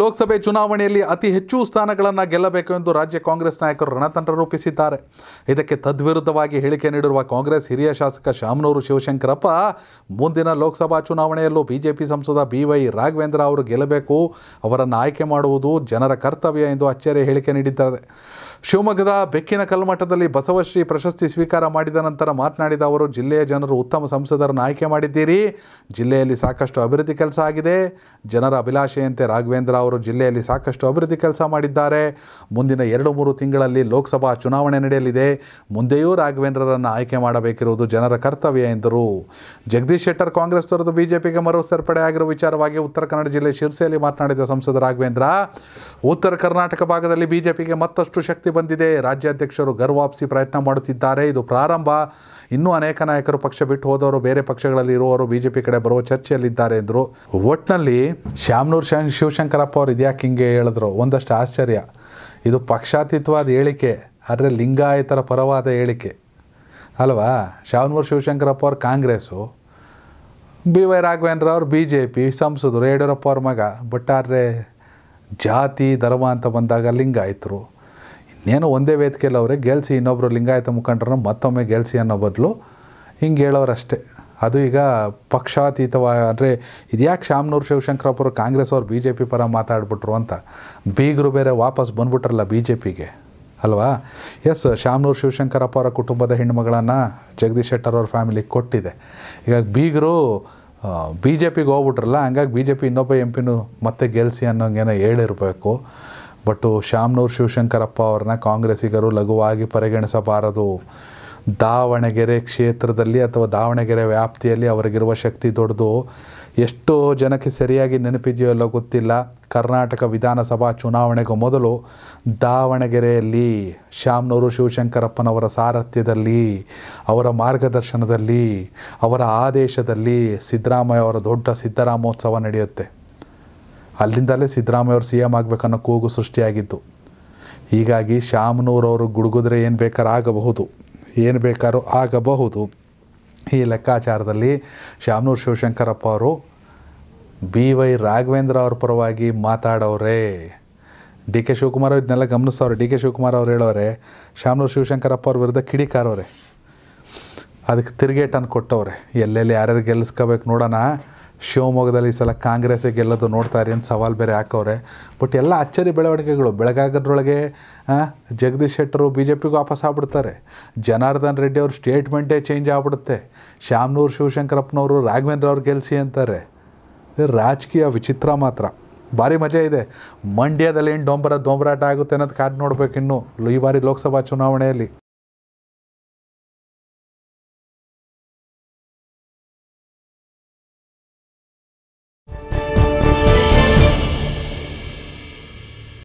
ಲೋಕಸಭೆ ಚುನಾವಣೆಯಲ್ಲಿ ಅತಿ ಹೆಚ್ಚು ಸ್ಥಾನಗಳನ್ನು ಗೆಲ್ಲಬೇಕು ಎಂದು ರಾಜ್ಯ ಕಾಂಗ್ರೆಸ್ ನಾಯಕರು ರಣತಂತ್ರ ರೂಪಿಸಿದ್ದಾರೆ ಇದಕ್ಕೆ ತದ್ವಿರುದ್ಧವಾಗಿ ಹೇಳಿಕೆ ನೀಡಿರುವ ಕಾಂಗ್ರೆಸ್ ಹಿರಿಯ ಶಾಸಕ ಶಾಮನೂರು ಶಿವಶಂಕರಪ್ಪ ಮುಂದಿನ ಲೋಕಸಭಾ ಚುನಾವಣೆಯಲ್ಲೂ ಬಿಜೆಪಿ ಸಂಸದ ಬಿ ವೈ ರಾಘವೇಂದ್ರ ಅವರು ಗೆಲ್ಲಬೇಕು ಅವರನ್ನು ಆಯ್ಕೆ ಮಾಡುವುದು ಜನರ ಕರ್ತವ್ಯ ಎಂದು ಅಚ್ಚರಿ ಹೇಳಿಕೆ ನೀಡಿದ್ದಾರೆ ಶಿವಮೊಗ್ಗದ ಬೆಕ್ಕಿನ ಕಲ್ಮಠದಲ್ಲಿ ಬಸವಶ್ರೀ ಪ್ರಶಸ್ತಿ ಸ್ವೀಕಾರ ಮಾಡಿದ ನಂತರ ಮಾತನಾಡಿದ ಅವರು ಜಿಲ್ಲೆಯ ಜನರು ಉತ್ತಮ ಸಂಸದರನ್ನು ಆಯ್ಕೆ ಮಾಡಿದ್ದೀರಿ ಜಿಲ್ಲೆಯಲ್ಲಿ ಸಾಕಷ್ಟು ಅಭಿವೃದ್ಧಿ ಕೆಲಸ ಆಗಿದೆ ಜನರ ಅಭಿಲಾಷೆಯಂತೆ ರಾಘವೇಂದ್ರ ಅವರು ಅವರು ಜಿಲ್ಲೆಯಲ್ಲಿ ಸಾಕಷ್ಟು ಅಭಿವೃದ್ಧಿ ಕೆಲಸ ಮಾಡಿದ್ದಾರೆ ಮುಂದಿನ ಎರಡು ಮೂರು ತಿಂಗಳಲ್ಲಿ ಲೋಕಸಭಾ ಚುನಾವಣೆ ನಡೆಯಲಿದೆ ಮುಂದೆಯೂ ರಾಘವೇಂದ್ರರನ್ನು ಆಯ್ಕೆ ಮಾಡಬೇಕಿರುವುದು ಜನರ ಕರ್ತವ್ಯ ಎಂದರು ಜಗದೀಶ್ ಶೆಟ್ಟರ್ ಕಾಂಗ್ರೆಸ್ ತೊರೆದು ಬಿಜೆಪಿಗೆ ಮರು ಸೇರ್ಪಡೆ ಆಗಿರುವ ವಿಚಾರವಾಗಿ ಉತ್ತರ ಕನ್ನಡ ಜಿಲ್ಲೆ ಶಿರ್ಸೆಯಲ್ಲಿ ಮಾತನಾಡಿದ ಸಂಸದ ರಾಘವೇಂದ್ರ ಉತ್ತರ ಕರ್ನಾಟಕ ಭಾಗದಲ್ಲಿ ಬಿಜೆಪಿಗೆ ಮತ್ತಷ್ಟು ಶಕ್ತಿ ಬಂದಿದೆ ರಾಜ್ಯಾಧ್ಯಕ್ಷರು ಗರ್ವಾಪ್ಸಿ ಪ್ರಯತ್ನ ಮಾಡುತ್ತಿದ್ದಾರೆ ಇದು ಪ್ರಾರಂಭ ಇನ್ನೂ ಅನೇಕ ನಾಯಕರು ಪಕ್ಷ ಬಿಟ್ಟು ಹೋದವರು ಬೇರೆ ಪಕ್ಷಗಳಲ್ಲಿ ಇರುವವರು ಬಿಜೆಪಿ ಕಡೆ ಬರುವ ಚರ್ಚೆಯಲ್ಲಿದ್ದಾರೆ ಎಂದರು ಒಟ್ನಲ್ಲಿ ಶ್ಯಾಮನೂರ್ ಶಿವಶಂಕರಪ್ಪ ಅವ್ರು ಇದ್ಯಾಕೆ ಹಿಂಗೆ ಹೇಳಿದ್ರು ಒಂದಷ್ಟು ಆಶ್ಚರ್ಯ ಇದು ಪಕ್ಷಾತೀತವಾದ ಹೇಳಿಕೆ ಆದರೆ ಲಿಂಗಾಯತರ ಪರವಾದ ಹೇಳಿಕೆ ಅಲ್ವಾ ಶಾವನೂರು ಶಿವಶಂಕರಪ್ಪ ಅವ್ರು ಕಾಂಗ್ರೆಸ್ಸು ಬಿ ವೈ ರಾಘವೇಂದ್ರ ಅವರು ಬಿ ಜೆ ಪಿ ಸಂಸದರು ಯಡಿಯೂರಪ್ಪ ಅವ್ರ ಮಗ ಬಟ್ ಆದರೆ ಜಾತಿ ಧರ್ಮ ಅಂತ ಬಂದಾಗ ಲಿಂಗಾಯತರು ಇನ್ನೇನು ಒಂದೇ ವೇದಿಕೆಯಲ್ಲಿ ಅವರೇ ಗೆಲ್ಸಿ ಇನ್ನೊಬ್ಬರು ಲಿಂಗಾಯತ ಮುಖಂಡ್ರನ್ನ ಮತ್ತೊಮ್ಮೆ ಗೆಲ್ಸಿ ಅನ್ನೋ ಬದಲು ಹಿಂಗೆ ಹೇಳೋರಷ್ಟೇ ಅದು ಈಗ ಪಕ್ಷಾತೀತವ ಅಂದರೆ ಇದ್ಯಾಕೆ ಶಾಮನೂರು ಅವರು ಕಾಂಗ್ರೆಸ್ ಅವ್ರು ಬಿ ಜೆ ಪಿ ಪರ ಮಾತಾಡ್ಬಿಟ್ರು ಅಂತ ಬೀಗರು ಬೇರೆ ವಾಪಸ್ ಬಂದ್ಬಿಟ್ರಲ್ಲ ಬಿ ಜೆ ಪಿಗೆ ಅಲ್ವಾ ಎಸ್ ಶಾಮನೂರು ಶಿವಶಂಕರಪ್ಪ ಅವರ ಕುಟುಂಬದ ಹೆಣ್ಮಗಳನ್ನು ಜಗದೀಶ್ ಶೆಟ್ಟರ್ ಅವ್ರ ಫ್ಯಾಮಿಲಿಗೆ ಕೊಟ್ಟಿದೆ ಈಗ ಬೀಗರು ಬಿ ಜೆ ಪಿಗೆ ಹೋಗ್ಬಿಟ್ರಲ್ಲ ಹಂಗಾಗಿ ಬಿ ಜೆ ಪಿ ಇನ್ನೊಬ್ಬ ಎಂ ಪಿನೂ ಮತ್ತೆ ಗೆಲ್ಸಿ ಅನ್ನೋಂಗೇನೋ ಹೇಳಿರಬೇಕು ಬಟ್ಟು ಶಾಮನೂರು ಶಿವಶಂಕರಪ್ಪ ಅವ್ರನ್ನ ಕಾಂಗ್ರೆಸ್ಸಿಗರು ಲಘುವಾಗಿ ಪರಿಗಣಿಸಬಾರದು ದಾವಣಗೆರೆ ಕ್ಷೇತ್ರದಲ್ಲಿ ಅಥವಾ ದಾವಣಗೆರೆ ವ್ಯಾಪ್ತಿಯಲ್ಲಿ ಅವರಿಗಿರುವ ಶಕ್ತಿ ದೊಡ್ಡದು ಎಷ್ಟೋ ಜನಕ್ಕೆ ಸರಿಯಾಗಿ ನೆನಪಿದೆಯೋ ಎಲ್ಲೋ ಗೊತ್ತಿಲ್ಲ ಕರ್ನಾಟಕ ವಿಧಾನಸಭಾ ಚುನಾವಣೆಗೂ ಮೊದಲು ದಾವಣಗೆರೆಯಲ್ಲಿ ಶ್ಯಾಮ್ನವರು ಶಿವಶಂಕರಪ್ಪನವರ ಸಾರಥ್ಯದಲ್ಲಿ ಅವರ ಮಾರ್ಗದರ್ಶನದಲ್ಲಿ ಅವರ ಆದೇಶದಲ್ಲಿ ಸಿದ್ದರಾಮಯ್ಯ ಅವರ ದೊಡ್ಡ ಸಿದ್ದರಾಮೋತ್ಸವ ನಡೆಯುತ್ತೆ ಅಲ್ಲಿಂದಲೇ ಅವರು ಸಿ ಎಂ ಆಗಬೇಕನ್ನೋ ಕೂಗು ಸೃಷ್ಟಿಯಾಗಿತ್ತು ಹೀಗಾಗಿ ಶ್ಯಾಮ್ನೂರವರು ಗುಡುಗುದ್ರೆ ಏನು ಆಗಬಹುದು ಏನು ಬೇಕಾದ್ರೂ ಆಗಬಹುದು ಈ ಲೆಕ್ಕಾಚಾರದಲ್ಲಿ ಶಾಮನೂರು ಶಿವಶಂಕರಪ್ಪ ಅವರು ಬಿ ವೈ ರಾಘವೇಂದ್ರ ಅವ್ರ ಪರವಾಗಿ ಮಾತಾಡೋರೆ ಡಿ ಕೆ ಶಿವಕುಮಾರ್ ಇದನ್ನೆಲ್ಲ ಗಮನಿಸ್ತವ್ರೆ ಡಿ ಕೆ ಶಿವಕುಮಾರ್ ಅವ್ರು ಹೇಳೋರೆ ಶಾಮನೂರು ಶಿವಶಂಕರಪ್ಪ ಅವ್ರ ವಿರುದ್ಧ ಕಿಡಿಕಾರವ್ರೆ ಅದಕ್ಕೆ ತಿರುಗೇಟನ್ನು ಕೊಟ್ಟವ್ರೆ ಎಲ್ಲೆಲ್ಲಿ ಯಾರ್ಯಾರು ಗೆಲ್ಲಿಸ್ಕೋಬೇಕು ನೋಡೋಣ ಶಿವಮೊಗ್ಗದಲ್ಲಿ ಈ ಸಲ ಕಾಂಗ್ರೆಸ್ಗೆ ಗೆಲ್ಲೋದು ನೋಡ್ತಾರೆ ಅಂತ ಸವಾಲು ಬೇರೆ ಹಾಕೋರೆ ಬಟ್ ಎಲ್ಲ ಅಚ್ಚರಿ ಬೆಳವಣಿಗೆಗಳು ಬೆಳಗಾಗದ್ರೊಳಗೆ ಜಗದೀಶ್ ಶೆಟ್ಟರು ಬಿ ಜೆ ಪಿಗೂ ವಾಪಸ್ ಆಗ್ಬಿಡ್ತಾರೆ ಜನಾರ್ದನ್ ರೆಡ್ಡಿ ಅವ್ರ ಸ್ಟೇಟ್ಮೆಂಟೇ ಚೇಂಜ್ ಆಗ್ಬಿಡುತ್ತೆ ಶ್ಯಾಮ್ನೂರು ಶಿವಶಂಕರಪ್ಪನವರು ರಾಘವೇಂದ್ರ ಅವ್ರು ಗೆಲ್ಸಿ ಅಂತಾರೆ ರಾಜಕೀಯ ವಿಚಿತ್ರ ಮಾತ್ರ ಭಾರಿ ಮಜಾ ಇದೆ ಮಂಡ್ಯದಲ್ಲಿ ಏನು ಡೊಂಬರ ದೊಂಬರಾಟ ಆಗುತ್ತೆ ಅನ್ನೋದು ಕಾಡು ಇನ್ನೂ ಈ ಬಾರಿ ಲೋಕಸಭಾ ಚುನಾವಣೆಯಲ್ಲಿ